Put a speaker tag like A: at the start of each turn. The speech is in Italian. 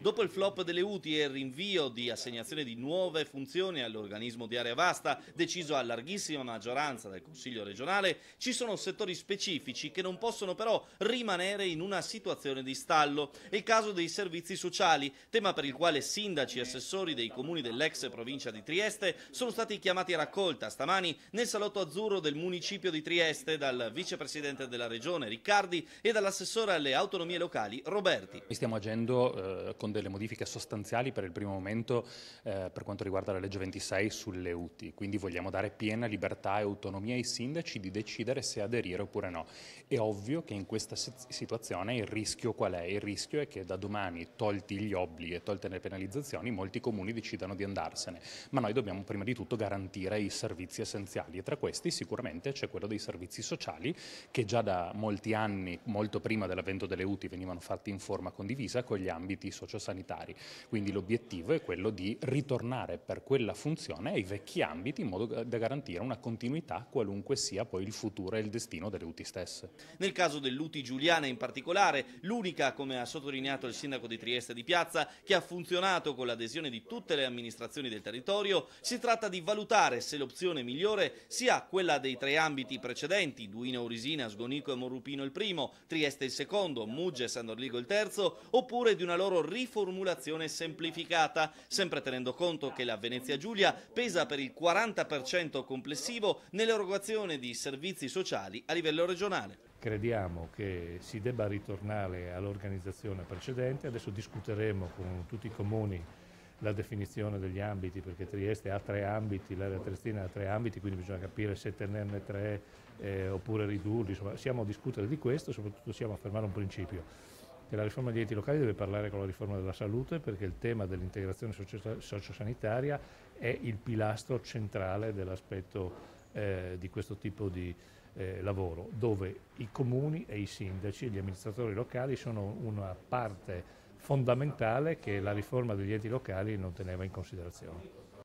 A: Dopo il flop delle UTI e il rinvio di assegnazione di nuove funzioni all'organismo di area vasta, deciso a larghissima maggioranza dal Consiglio regionale, ci sono settori specifici che non possono però rimanere in una situazione di stallo. È il caso dei servizi sociali, tema per il quale sindaci e assessori dei comuni dell'ex provincia di Trieste sono stati chiamati a raccolta stamani nel salotto azzurro del municipio di Trieste dal vicepresidente della regione Riccardi e dall'assessore alle autonomie locali Roberti.
B: Stiamo agendo eh, con delle modifiche sostanziali per il primo momento eh, per quanto riguarda la legge 26 sulle UTI, quindi vogliamo dare piena libertà e autonomia ai sindaci di decidere se aderire oppure no. È ovvio che in questa situazione il rischio qual è? Il rischio è che da domani, tolti gli obblighi e tolte le penalizzazioni, molti comuni decidano di andarsene, ma noi dobbiamo prima di tutto garantire i servizi essenziali e tra questi sicuramente c'è quello dei servizi sociali che già da molti anni, molto prima dell'avvento delle UTI, venivano fatti in forma condivisa con gli ambiti socio socio-sanitari. Quindi l'obiettivo è quello di ritornare per quella funzione ai vecchi ambiti in modo da garantire una continuità qualunque sia poi il futuro e il destino delle UTI stesse.
A: Nel caso dell'UTI Giuliana in particolare, l'unica, come ha sottolineato il sindaco di Trieste di Piazza, che ha funzionato con l'adesione di tutte le amministrazioni del territorio, si tratta di valutare se l'opzione migliore sia quella dei tre ambiti precedenti, Duino Urisina, Sgonico e Morrupino il primo, Trieste il secondo, Mugge e Sandorligo il terzo, oppure di una loro riflessione riformulazione semplificata, sempre tenendo conto che la Venezia Giulia pesa per il 40% complessivo nell'erogazione di servizi sociali a livello regionale.
C: Crediamo che si debba ritornare all'organizzazione precedente, adesso discuteremo con tutti i comuni la definizione degli ambiti, perché Trieste ha tre ambiti, l'area triestina ha tre ambiti, quindi bisogna capire se tenerne tre eh, oppure ridurli, insomma siamo a discutere di questo e soprattutto siamo a fermare un principio della riforma degli enti locali deve parlare con la riforma della salute perché il tema dell'integrazione sociosanitaria è il pilastro centrale dell'aspetto eh, di questo tipo di eh, lavoro, dove i comuni e i sindaci e gli amministratori locali sono una parte fondamentale che la riforma degli enti locali non teneva in considerazione.